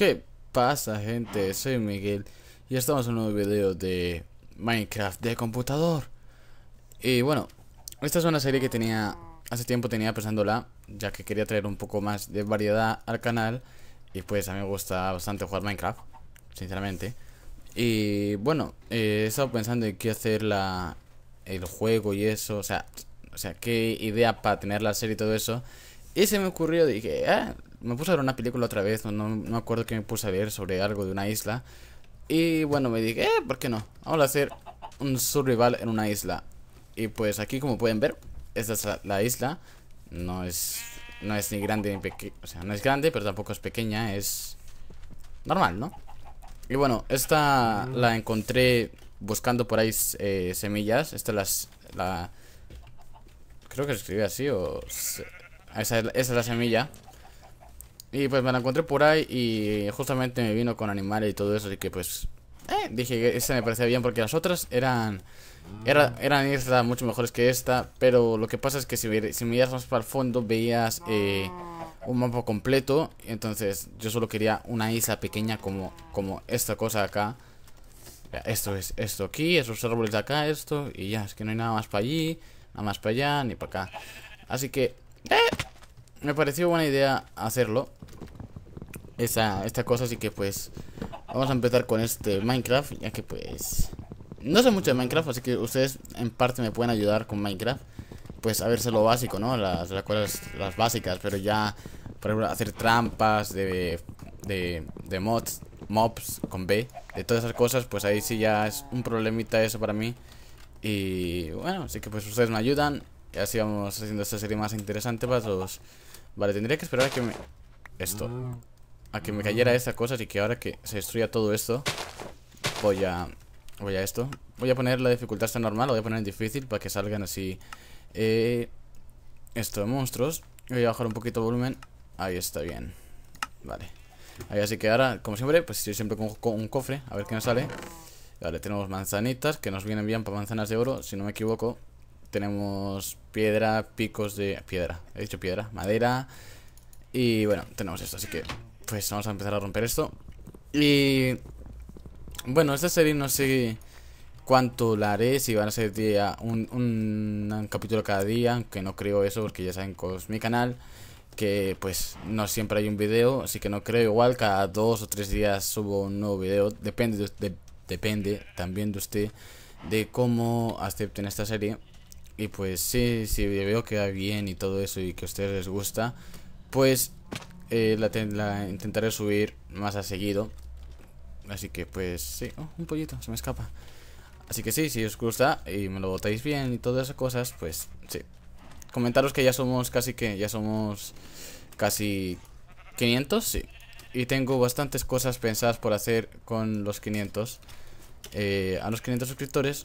¿Qué pasa gente? Soy Miguel y estamos en un nuevo video de Minecraft de computador Y bueno, esta es una serie que tenía, hace tiempo tenía pensándola Ya que quería traer un poco más de variedad al canal Y pues a mí me gusta bastante jugar Minecraft, sinceramente Y bueno, eh, he estado pensando en qué hacer la, el juego y eso O sea, o sea qué idea para tener la serie y todo eso y se me ocurrió, dije, ah, me puse a ver una película otra vez, no, me acuerdo que me puse a ver sobre algo de una isla. Y bueno, me dije, eh, ¿por qué no? Vamos a hacer un survival en una isla. Y pues aquí, como pueden ver, esta es la, isla. No es, no es ni grande ni pequeña. O sea, no es grande, pero tampoco es pequeña, es normal, ¿no? Y bueno, esta la encontré buscando por ahí eh, semillas. Esta es la... Creo que se escribe así o... Esa, esa es la semilla y pues me la encontré por ahí y justamente me vino con animales y todo eso, así que pues eh, dije que esta me parecía bien porque las otras eran eran islas mucho mejores que esta, pero lo que pasa es que si, si miras más para el fondo veías eh, un mapa completo, entonces yo solo quería una isla pequeña como, como esta cosa de acá. Esto es esto aquí, esos árboles de acá, esto, y ya, es que no hay nada más para allí, nada más para allá, ni para acá. Así que... Eh, me pareció buena idea hacerlo. Esa, esta cosa, así que pues vamos a empezar con este Minecraft, ya que pues no sé mucho de Minecraft, así que ustedes en parte me pueden ayudar con Minecraft. Pues a verse lo básico, ¿no? Las, cosas las básicas, pero ya, por ejemplo, hacer trampas de, de, de mods, mobs con B, de todas esas cosas, pues ahí sí ya es un problemita eso para mí. Y bueno, así que pues ustedes me ayudan y así vamos haciendo esta serie más interesante para todos. Vale, tendría que esperar a que me... Esto A que me cayera esta cosa, así que ahora que se destruya todo esto Voy a... Voy a esto Voy a poner la dificultad hasta normal, voy a poner en difícil Para que salgan así eh, Esto de monstruos Voy a bajar un poquito el volumen Ahí está bien Vale Ahí así que ahora, como siempre, pues estoy siempre con un cofre A ver qué nos sale Vale, tenemos manzanitas que nos vienen bien para manzanas de oro, si no me equivoco tenemos piedra, picos de... Piedra, he dicho piedra, madera. Y bueno, tenemos esto, así que... Pues vamos a empezar a romper esto. Y... Bueno, esta serie no sé cuánto la haré, si van a ser día, un, un, capítulo cada día, aunque no creo eso porque ya saben con mi canal que pues no siempre hay un video, así que no creo igual, cada dos o tres días subo un nuevo video, depende, de, depende también de usted de cómo acepten esta serie. Y pues sí, si veo que va bien y todo eso y que a ustedes les gusta, pues eh, la, intentaré subir más a seguido. Así que pues sí, oh, un pollito, se me escapa. Así que sí, si os gusta y me lo votáis bien y todas esas cosas, pues sí. Comentaros que ya somos casi que, ya somos casi 500, sí. Y tengo bastantes cosas pensadas por hacer con los 500. Eh, a los 500 suscriptores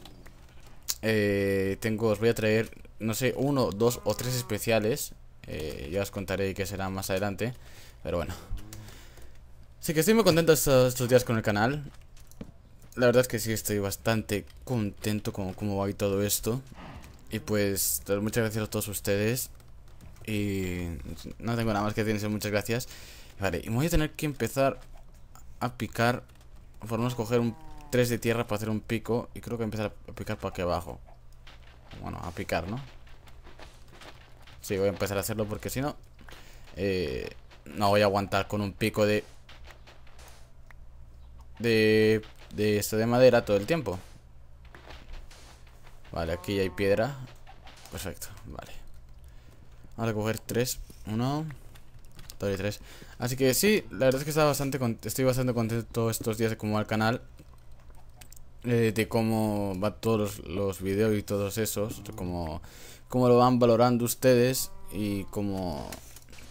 eh, tengo, os voy a traer, no sé, uno, dos o tres especiales. Eh, ya os contaré que será más adelante. Pero bueno. Sí que estoy muy contento estos, días con el canal. La verdad es que sí, estoy bastante contento con cómo va y todo esto. Y pues, muchas gracias a todos ustedes. Y no tengo nada más que decir, muchas gracias. Vale, y voy a tener que empezar a picar. Por menos coger un Tres de tierra para hacer un pico Y creo que empezar a picar para aquí abajo Bueno, a picar, ¿no? Sí, voy a empezar a hacerlo porque si no eh, No voy a aguantar con un pico de De... De esto de madera todo el tiempo Vale, aquí ya hay piedra Perfecto, vale Ahora coger 3 1 2 y 3 Así que sí, la verdad es que está bastante estoy bastante contento estos días de como al canal eh, de cómo va todos los, videos y todos esos, como cómo lo van valorando ustedes y cómo...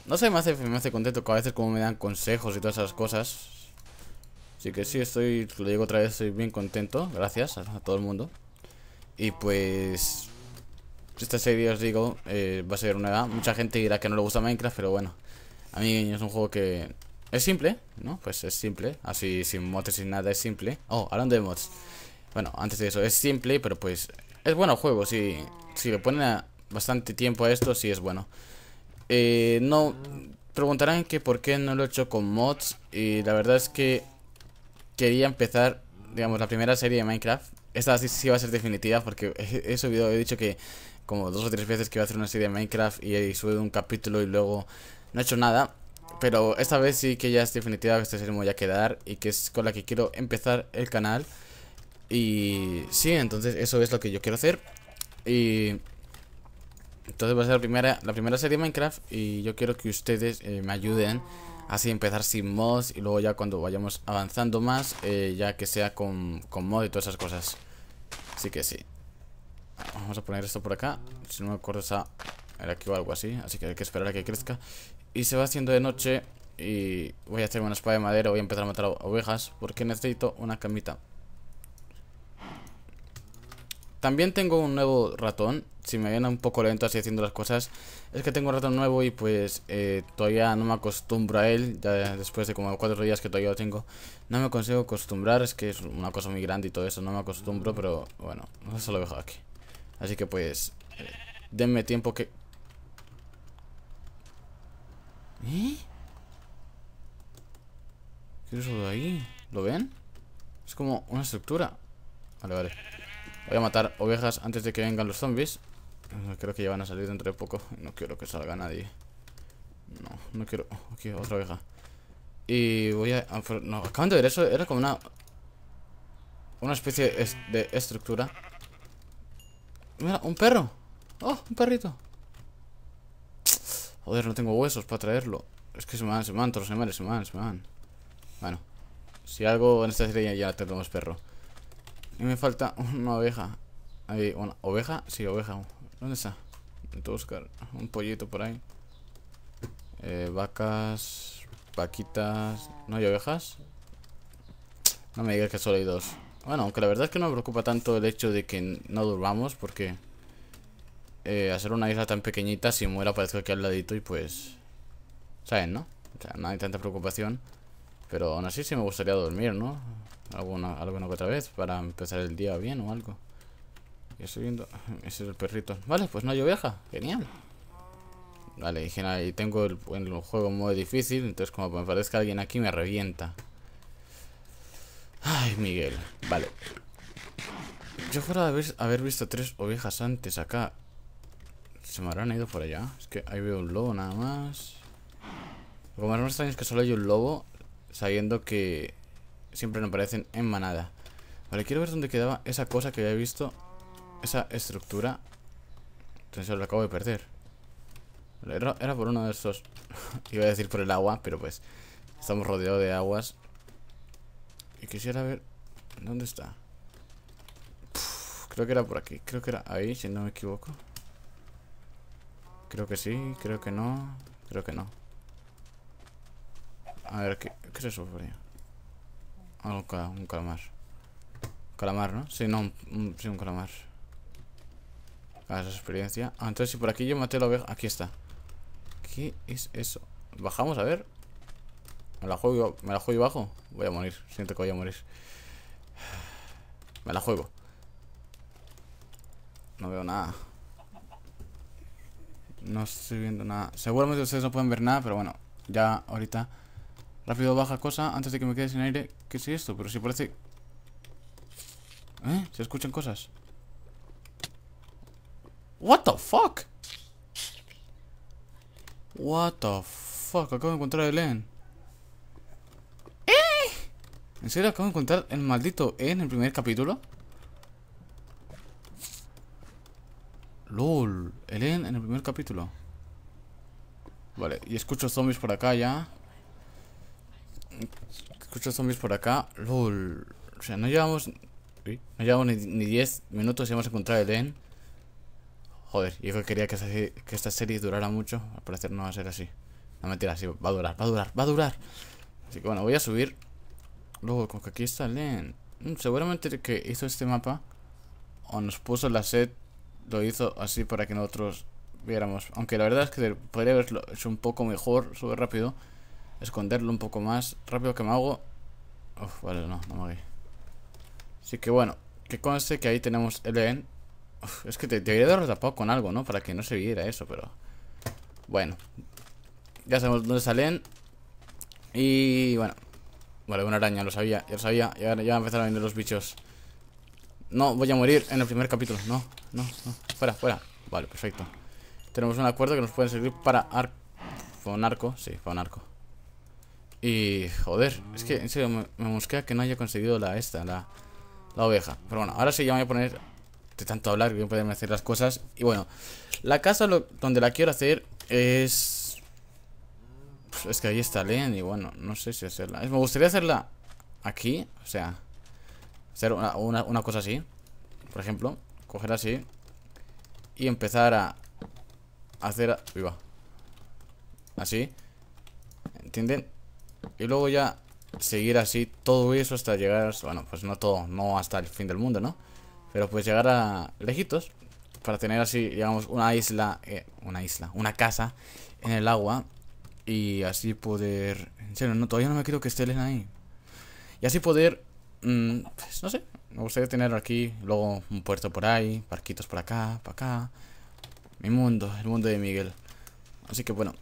No sé, me hace, me hace contento que a veces como me dan consejos y todas esas cosas. Así que sí, estoy, lo digo otra vez, estoy bien contento, gracias a, todo el mundo. Y pues... Esta serie, os digo, eh, va a ser una edad. Mucha gente dirá que no le gusta Minecraft, pero bueno. A mí es un juego que es simple, ¿no? Pues es simple, así sin mods y sin nada es simple Oh, hablando de mods Bueno, antes de eso, es simple, pero pues Es bueno el juego, si, si le ponen bastante tiempo a esto, sí es bueno eh, No, preguntarán que por qué no lo he hecho con mods Y la verdad es que quería empezar, digamos, la primera serie de Minecraft Esta sí, sí va a ser definitiva porque he, he subido, he dicho que como dos o tres veces que iba a hacer una serie de Minecraft Y he subido un capítulo y luego no he hecho nada pero esta vez sí que ya es definitiva que este serie me voy a quedar y que es con la que quiero empezar el canal. Y sí, entonces eso es lo que yo quiero hacer. Y entonces va a ser la primera, la primera serie de Minecraft y yo quiero que ustedes eh, me ayuden así empezar sin mods y luego ya cuando vayamos avanzando más, eh, ya que sea con, con mod y todas esas cosas. Así que sí. Vamos a poner esto por acá. Si no me acuerdo, esa era aquí o algo así. Así que hay que esperar a que crezca. Y se va haciendo de noche y voy a hacerme una espada de madera, voy a empezar a matar ovejas porque necesito una camita. También tengo un nuevo ratón, si me viene un poco lento así haciendo las cosas, es que tengo un ratón nuevo y pues eh, todavía no me acostumbro a él, ya después de como cuatro días que todavía lo tengo, no me consigo acostumbrar, es que es una cosa muy grande y todo eso, no me acostumbro, pero bueno, eso lo dejo aquí. Así que pues, eh, denme tiempo que ¿Qué es eso de ahí? ¿Lo ven? Es como una estructura Vale, vale Voy a matar ovejas antes de que vengan los zombies Creo que ya van a salir dentro de poco No quiero que salga nadie No, no quiero Aquí, otra oveja Y voy a... No, acaban de ver eso Era como una... Una especie de estructura Mira, un perro Oh, un perrito Joder, no tengo huesos para traerlo. Es que se me van, se me van todos los animales, se me van, se me van. Bueno, si algo en esta serie ya tenemos perro. Y me falta una oveja. hay una oveja, sí, oveja. ¿Dónde está? que buscar un pollito por ahí. Eh, vacas, vaquitas. ¿No hay ovejas? No me digas que solo hay dos. Bueno, aunque la verdad es que no me preocupa tanto el hecho de que no durmamos porque eh, hacer una isla tan pequeñita, si muera aparezco aquí al ladito y pues... ¿Saben, no? O sea, no hay tanta preocupación. Pero aún así sí me gustaría dormir, ¿no? Alguna, alguna otra vez para empezar el día bien o algo. Y estoy viendo... Ese es el perrito. Vale, pues no hay oveja. Genial. Vale, y tengo el, juego muy modo difícil, entonces como me parezca alguien aquí me revienta. Ay, Miguel. Vale. Yo fuera de haber visto tres ovejas antes acá se me habrán ido por allá. Es que ahí veo un lobo nada más. Lo más extraño es que solo hay un lobo, sabiendo que siempre nos aparecen en manada. Vale, quiero ver dónde quedaba esa cosa que había visto. Esa estructura. Entonces lo acabo de perder. Era, era por uno de esos... Iba a decir por el agua, pero pues... Estamos rodeados de aguas. Y quisiera ver... ¿Dónde está? creo que era por aquí. Creo que era ahí, si no me equivoco. Creo que sí, creo que no. Creo que no. A ver, ¿qué, qué se Algo, un calamar. Calamar, ¿no? Sí, no, un, sí, un calamar. A esa experiencia. Ah, entonces si por aquí yo maté la oveja. Aquí está. ¿Qué es eso? Bajamos, a ver. ¿Me la juego, me la juego y bajo? Voy a morir. Siento que voy a morir. Me la juego. No veo nada. No estoy viendo nada. Seguramente ustedes no pueden ver nada, pero bueno, ya ahorita. Rápido baja cosa antes de que me quede sin aire. ¿Qué es esto? Pero si parece... ¿Eh? Se escuchan cosas. What the fuck? What the fuck? Acabo de encontrar el Elen ¿Eh? ¿En serio acabo de encontrar el maldito E en el primer capítulo? LOL, Elen en el primer capítulo. Vale, y escucho zombies por acá ya. Escucho zombies por acá. LOL. O sea, no llevamos... No llevamos ni 10 minutos y hemos encontrado a Elen. Joder, yo quería que esta, serie, durara mucho. Al parecer no va a ser así. No, mentira, sí, va a durar, va a durar, va a durar. Así que bueno, voy a subir. Luego, como que aquí está Elen mm, Seguramente que hizo este mapa o nos puso la set lo hizo así para que nosotros viéramos. Aunque la verdad es que podría haberlo hecho un poco mejor, sube rápido. Esconderlo un poco más. Rápido que me hago. Uf, vale, no, no me voy. Así que bueno, que conste que ahí tenemos el EN. Uf, es que te, te debería haberlo tapado con algo, ¿no? Para que no se viera eso, pero... Bueno. Ya sabemos dónde salen. Y bueno. Vale, una araña, lo sabía, ya lo sabía. Ya, ya empezaron a venir los bichos. No, voy a morir en el primer capítulo, no no, no. Fuera, fuera. Vale, perfecto. Tenemos un acuerdo que nos puede servir para arco. Para un arco, sí, para un arco. Y, joder, es que en serio me, mosquea que no haya conseguido la esta, la, la oveja. Pero bueno, ahora sí ya me voy a poner de tanto hablar que pueden hacer las cosas. Y bueno, la casa donde la quiero hacer es... Pues, es que ahí está Len y bueno, no sé si hacerla. me gustaría hacerla aquí, o sea, hacer una, una cosa así, por ejemplo. Coger así Y empezar a Hacer, Así ¿Entienden? Y luego ya seguir así todo eso hasta llegar, bueno, pues no todo, no hasta el fin del mundo, ¿no? Pero pues llegar a lejitos para tener así, digamos, una isla, eh, una isla, una casa en el agua y así poder, en serio, no, todavía no me quiero que esté ahí. Y así poder Mm, pues no sé, me gustaría tener aquí, luego un puerto por ahí, barquitos por acá, para acá. Mi mundo, el mundo de Miguel. Así que bueno,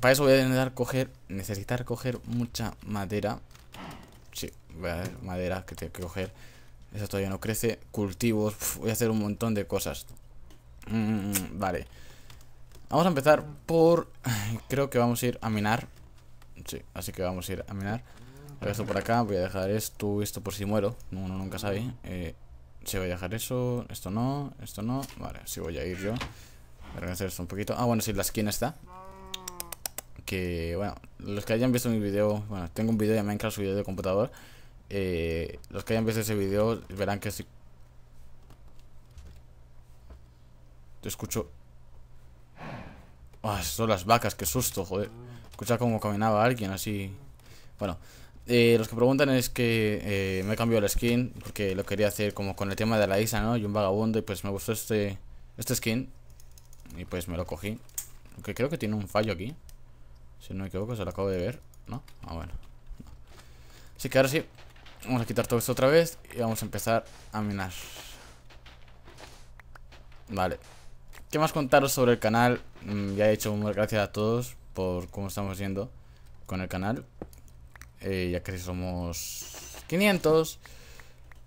para eso voy a necesitar coger, necesitar mucha madera. Sí, voy a ver, madera que tengo que coger. Eso todavía no crece. Cultivos, voy a hacer un montón de cosas. Mm, vale. Vamos a empezar por... Creo que vamos a ir a minar. Sí, así que vamos a ir a minar. Esto por acá, voy a dejar esto, esto por si muero. Uno nunca sabe. Eh, si voy a dejar eso, esto no, esto no. Vale, si voy a ir yo. Voy a organizar esto un poquito. Ah, bueno, si la esquina está. Que, bueno, los que hayan visto mi video, bueno, tengo un video de Minecraft subido de computador. Eh, los que hayan visto ese video verán que si Te escucho... Ah, son las vacas, qué susto, joder. Escucha cómo caminaba alguien así. Bueno, eh, los que preguntan es que eh, me he cambiado el skin porque lo quería hacer como con el tema de la isla, ¿no? Y un vagabundo y pues me gustó este, este skin y pues me lo cogí. Aunque creo que tiene un fallo aquí. Si no me equivoco, se lo acabo de ver, ¿no? Ah, bueno. Así que ahora sí, vamos a quitar todo esto otra vez y vamos a empezar a minar. Vale. ¿Qué más contaros sobre el canal? Mm, ya he hecho muchas gracias a todos por cómo estamos yendo con el canal. Eh, ya que somos 500.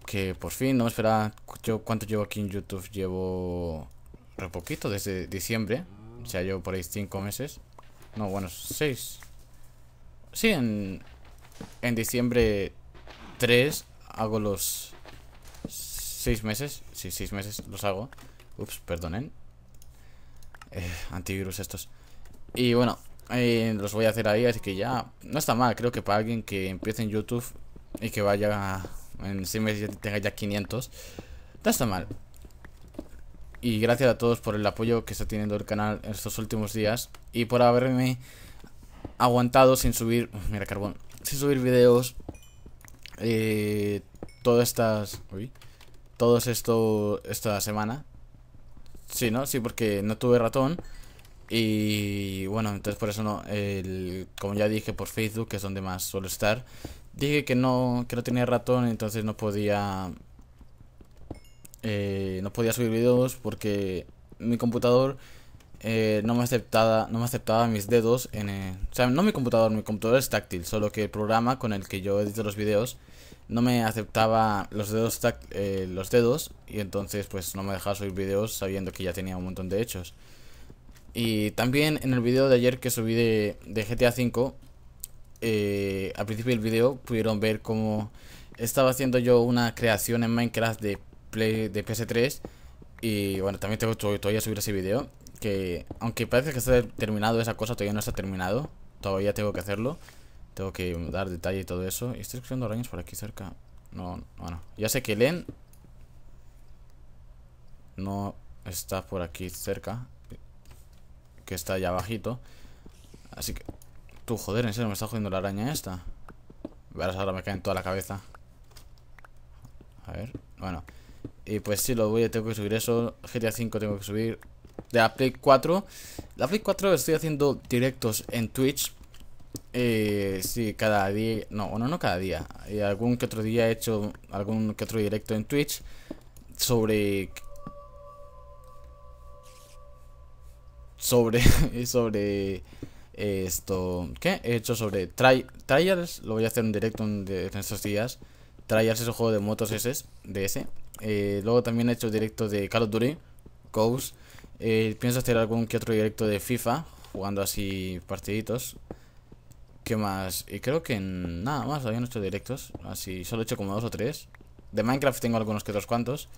Que por fin, no me esperaba yo cuánto llevo aquí en YouTube. Llevo re poquito, desde diciembre. O sea, llevo por ahí 5 meses. No, bueno, 6. Sí, en, en diciembre 3 hago los 6 meses. Sí, 6 meses los hago. Ups, perdonen. Eh, antivirus estos. Y bueno, eh, los voy a hacer ahí, así que ya no está mal. Creo que para alguien que empiece en YouTube y que vaya en 6 meses tenga ya 500, no está mal. Y gracias a todos por el apoyo que está teniendo el canal en estos últimos días y por haberme aguantado sin subir. Mira, carbón, sin subir videos. Eh, todas estas. Uy, todos esto. Esta semana. Sí, ¿no? Sí, porque no tuve ratón. Y bueno, entonces por eso no, como ya dije por Facebook, que es donde más suelo estar, dije que no, que no tenía ratón, entonces no podía eh, no podía subir videos porque mi computador eh, no me aceptaba no me aceptaba mis dedos en o sea no mi computador mi computador es táctil solo que el programa con el que yo edito los videos no me aceptaba los dedos eh, los dedos y entonces pues no me dejaba subir videos sabiendo que ya tenía un montón de hechos y también en el video de ayer que subí de, GTA V, eh, al principio del video pudieron ver cómo estaba haciendo yo una creación en Minecraft de, de PS3. Y bueno, también tengo todavía subir ese video. Que aunque parece que está terminado esa cosa, todavía no está terminado. Todavía tengo que hacerlo. Tengo que dar detalle y todo eso. estoy escribiendo arañas por aquí cerca? No, bueno. Ya sé que Len no está por aquí cerca que está allá abajito. Así que... Tú, joder, en serio, me está jodiendo la araña esta. Verás, ahora me cae en toda la cabeza. A ver, bueno. Y pues sí, lo voy a tengo que subir eso. GTA 5 tengo que subir. De la Play 4. La Play 4 estoy haciendo directos en Twitch. Eh, sí, cada día. No, bueno, no cada día. Y algún que otro día he hecho algún que otro directo en Twitch sobre sobre, sobre esto, ¿qué? He hecho sobre Trials, lo voy a hacer en directo en, estos días. Trials es un juego de motos ese de ese. Eh, luego también he hecho directo de Call of Duty, Ghost. Eh, pienso hacer algún que otro directo de FIFA, jugando así partiditos. ¿Qué más? Y creo que nada más, habían hecho directos. Así, solo he hecho como dos o tres. De Minecraft tengo algunos que otros cuantos.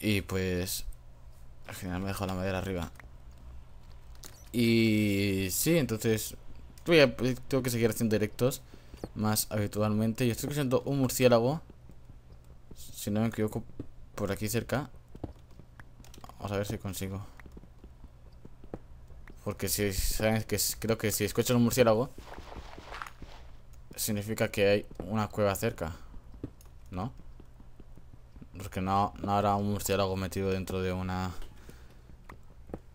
Y pues... Al final me he la madera arriba. Y sí, entonces pues, tengo que seguir haciendo directos más habitualmente. Yo estoy escuchando un murciélago. Si no me equivoco, por aquí cerca. Vamos a ver si consigo. Porque si saben que creo que si escuchan un murciélago, significa que hay una cueva cerca. ¿No? Porque no, no habrá un murciélago metido dentro de una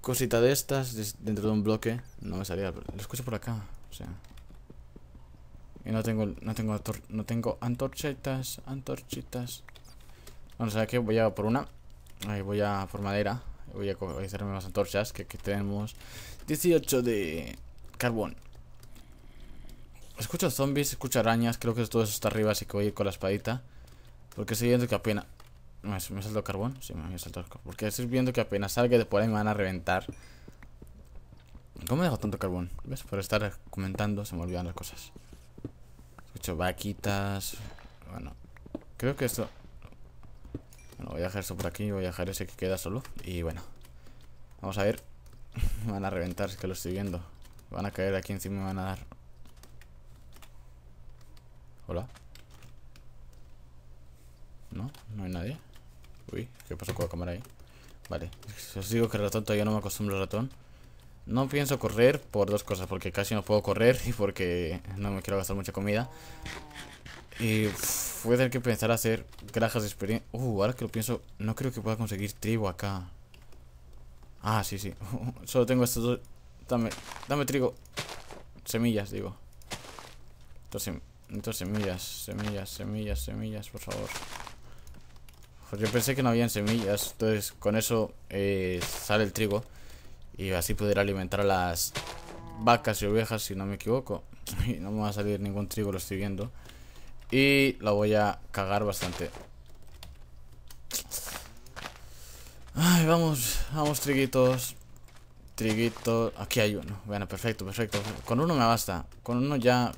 cosita de estas dentro de un bloque. No me salía. Lo escucho por acá. O sea. Y no tengo. No tengo no tengo antorchetas. Antorchitas. Bueno, sea que Voy a por una. Ahí voy a por madera. Voy a hacerme más antorchas. Que aquí tenemos 18 de carbón. Escucho zombies, escucho arañas. Creo que todo eso está arriba, así que voy a ir con la espadita. Porque estoy viendo que apenas. ¿Me, he saltó carbón? Sí, me el carbón. Porque estoy viendo que apenas salga de por me van a reventar. ¿Cómo me dejo tanto carbón? ¿Ves? Por estar comentando se me olvidan las cosas. Escucho vaquitas. Bueno, creo que esto... Bueno, voy a dejar esto por aquí. Voy a dejar ese que queda solo. Y bueno. Vamos a ver. me van a reventar, es que lo estoy viendo. Van a caer aquí encima y me van a dar Vale, os digo que el ratón todavía no me acostumbro al ratón No pienso correr por dos cosas Porque casi no puedo correr y porque no me quiero gastar mucha comida Y Puede voy tener que pensar hacer granjas de experiencia Uh, ahora que lo pienso, no creo que pueda conseguir trigo acá Ah, sí, sí Solo tengo estos dos Dame, dame trigo Semillas, digo Entonces, entonces semillas, semillas, semillas, semillas, por favor pues yo pensé que no habían semillas, entonces con eso eh, sale el trigo y así poder alimentar a las vacas y ovejas, si no me equivoco. Y no me va a salir ningún trigo, lo estoy viendo. Y lo voy a cagar bastante. Ay, vamos, vamos, triguitos. Triguitos. Aquí hay uno. Bueno, perfecto, perfecto. Con uno me basta. Con uno ya.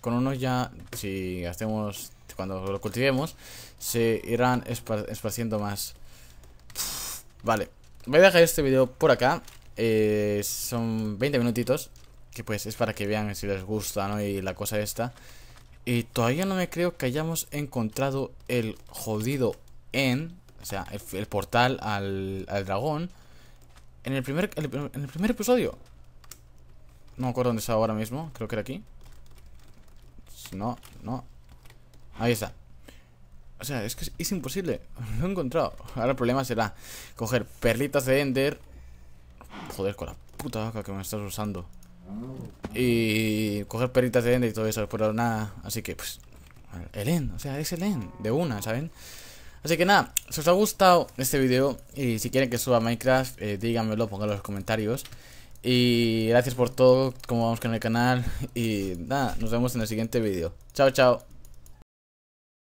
Con uno ya. Si hacemos cuando lo cultivemos, se irán esparciendo más. vale, voy a dejar este vídeo por acá. Eh, son 20 minutitos, que pues es para que vean si les gusta, ¿no? Y la cosa esta. Y todavía no me creo que hayamos encontrado el jodido en, o sea, el, portal al, al, dragón en el, primer, en el primer episodio. No me acuerdo dónde estaba ahora mismo, creo que era aquí. No, no, Ahí está. O sea, es que es, imposible. Lo he encontrado. Ahora el problema será coger perlitas de Ender. Joder, con la puta vaca que me estás usando. Y coger perlitas de Ender y todo eso. Pero nada. Así que, pues. El End. O sea, es el End. De una, ¿saben? Así que nada, si os ha gustado este vídeo y si quieren que suba Minecraft, eh, díganmelo, pónganlo en los comentarios. Y gracias por todo, como vamos con el canal. Y nada, nos vemos en el siguiente vídeo Chao, chao.